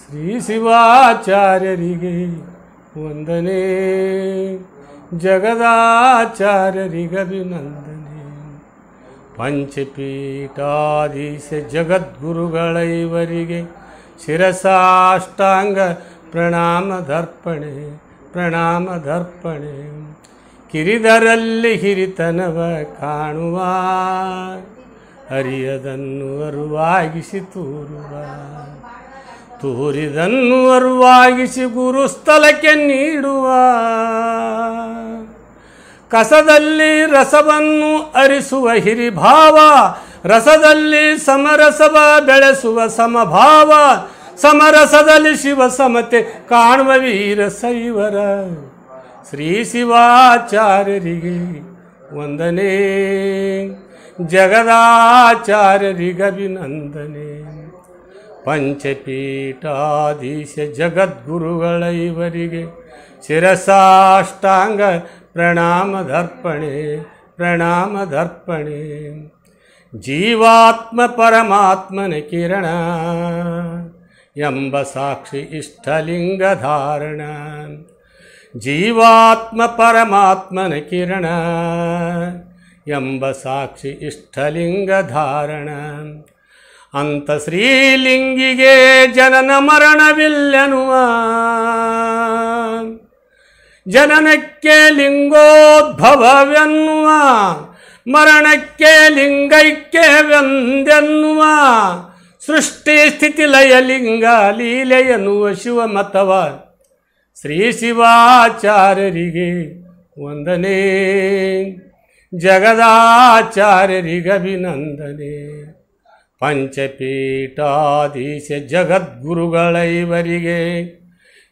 ಶ್ರೀ ಶಿವಾಚಾರ್ಯರಿಗೆ ವಂದನೆ ಜಗದಾಚಾರ್ಯರಿಗಭಿನಂದನೆ ಪಂಚಪೀಠಾಧೀಶ ಜಗದ್ಗುರುಗಳೈವರಿಗೆ ಶಿರಸಾಷ್ಟಾಂಗ ಪ್ರಣಾಮ ದರ್ಪಣೆ ಪ್ರಣಾಮ ದರ್ಪಣೆ ಕಿರಿದರಲ್ಲಿ ಹಿರಿತನವ ಕಾಣುವ ಅರಿಯದನ್ನು ಅರುವಾಗಿಸಿ ತೂರುವ ತೂರಿದನ್ನು ಅರುವಾಗಿಸಿ ಗುರುಸ್ಥಲಕ್ಕೆ ನೀಡುವ ಕಸದಲ್ಲಿ ರಸವನ್ನು ಅರಿಸುವ ಹಿರಿಭಾವ ರಸದಲ್ಲಿ ಸಮರಸವ ಬೆಳೆಸುವ ಸಮಭಾವ ಸಮರಸದಲ್ಲಿ ಶಿವ ಸಮತೆ ಕಾಣುವ ವೀರ ಸೈವರ ಶ್ರೀ ಶಿವಾಚಾರ್ಯರಿಗೆ ವಂದನೆ ಜಗದಾಚಾರ್ಯರಿಗಭಿನಂದನೆ ಪಂಚಪೀಠಾಧೀಶ ಜಗದ್ಗುರುಗಳ ಪ್ರಣಾಮ ಶಿರಸಾಷ್ಟಾಂಗ ಪ್ರಣಾಮ ದರ್ಪಣೆ ಜೀವಾತ್ಮ ಪರಮಾತ್ಮನ ಕಿರಣ ಎಂಬ ಸಾಕ್ಷಿ ಇಷ್ಟಲಿಂಗ ಧಾರಣ ಜೀವಾತ್ಮ ಪರಮಾತ್ಮನ ಕಿರಣ ಎಂಬ ಸಾಕ್ಷಿ ಇಷ್ಟಲಿಂಗ ಧಾರಣ ಅಂತ ಶ್ರೀಲಿಂಗಿಗೆ ಜನನ ಮರಣವಿಲ್ಲನುವ ಜನನಕ್ಕೆ ಲಿಂಗೋದ್ಭವವೆನ್ನುವ ಮರಣಕ್ಕೆ ಲಿಂಗೈಕ್ಯವೆಂದೆನ್ನುವ ಸೃಷ್ಟಿ ಸ್ಥಿತಿ ಲಯ ಲಿಂಗ ಲೀಲೆ ಎನ್ನುವ ಶ್ರೀ ಶಿವಾಚಾರ್ಯರಿಗೆ ವಂದನೆ ಜಗದಾಚಾರ್ಯರಿಗಭಿನಂದನೆ ಪಂಚಪೀಠಾಧೀಶ ಜಗದ್ಗುರುಗಳೈವರಿಗೆ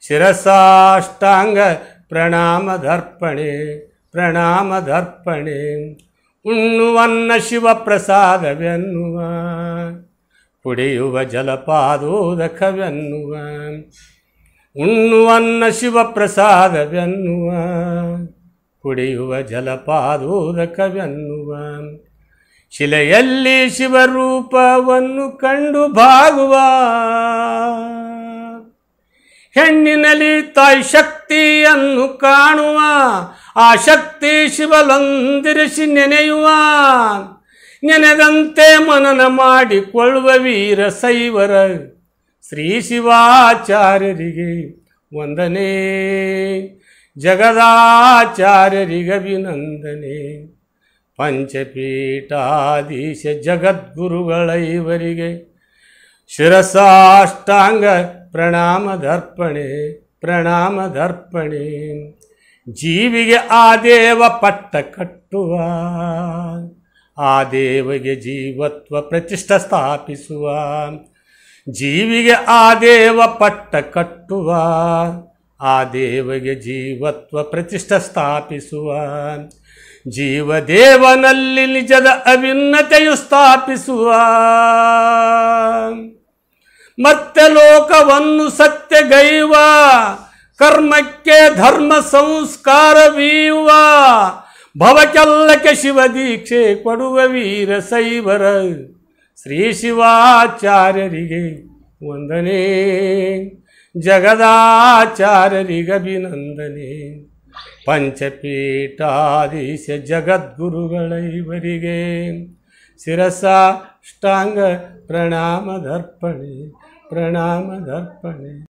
ಶಿರಸಾಷ್ಟಾಂಗ ಪ್ರಣಾಮ ಪ್ರಣಾಮ ದರ್ಪಣೆ ಉಣ್ಣುವನ್ನ ಶಿವಪ್ರಸಾದವೆನ್ನುವ ಕುಡಿಯುವ ಜಲಪಾದೋದಕವೆನ್ನುವ ಉಣ್ಣುವನ್ನ ಶಿವಪ್ರಸಾದವೆನ್ನುವ ಕುಡಿಯುವ ಜಲಪಾದೋದಕವೆನ್ನುವ ಶಿಲೆಯಲ್ಲಿ ಶಿವರೂಪವನ್ನು ಕಂಡು ಭಾಗುವ ಹೆಣ್ಣಿನಲ್ಲಿ ತಾಯಿ ಶಕ್ತಿಯನ್ನು ಕಾಣುವ ಆ ಶಕ್ತಿ ಶಿವಲಂದಿರಿಸಿ ನೆನೆಯುವ ನೆನೆದಂತೆ ಮನನ ಮಾಡಿಕೊಳ್ಳುವ ವೀರ ಸೈವರ ಶ್ರೀ ಶಿವಾಚಾರ್ಯರಿಗೆ ವಂದನೆ ಜಗದಾಚಾರ್ಯರಿಗಭಿನಂದನೆ ಪಂಚಪೀಠಾಧೀಶ ಶಿರಸಾಷ್ಟಾಂಗ ಪ್ರಣಾಮ ಶಿರಸಾಷ್ಟಾಂಗ ಪ್ರಣಾಮ ದರ್ಪಣೆ ಜೀವಿಗೆ ಆ ದೇವ ಪಟ್ಟ ಕಟ್ಟುವ ಆ ದೇವಗೆ ಜೀವತ್ವ ಪ್ರತಿಷ್ಠ ಸ್ಥಾಪಿಸುವ ಜೀವಿಗೆ ಆದೇವ ದೇವ ಪಟ್ಟ ಕಟ್ಟುವ ಆ ದೇವಗೆ ಜೀವತ್ವ ಪ್ರತಿಷ್ಠ ಸ್ಥಾಪಿಸುವ ಜೀವ ದೇವನಲ್ಲಿ ನಿಜದ ಅಭಿನ್ನತೆಯು ಸ್ಥಾಪಿಸುವ ಮತ್ತೆ ಲೋಕವನ್ನು ಸತ್ಯಗೈವ ಕರ್ಮಕ್ಕೆ ಧರ್ಮ ಸಂಸ್ಕಾರವೀಯುವ ಭವಕೆಲ್ಲಕ್ಕೆ ಶಿವ ದೀಕ್ಷೆ ಕೊಡುವ ವೀರ ಸೈವರ ಶ್ರೀ ಶಿವಾಚಾರ್ಯರಿಗೆ ವಂದನೆ ಜಗದಾಚಾರ್ಯರಿಗಭಿನಂದನೆ ಪಂಚಪೀಠಾಧೀಶ ಜಗದ್ಗುರುಗಳೈವರಿಗೆ ಪ್ರಣಾಮ ದರ್ಪಣೆ ಪ್ರಣಾಮ ದರ್ಪಣೆ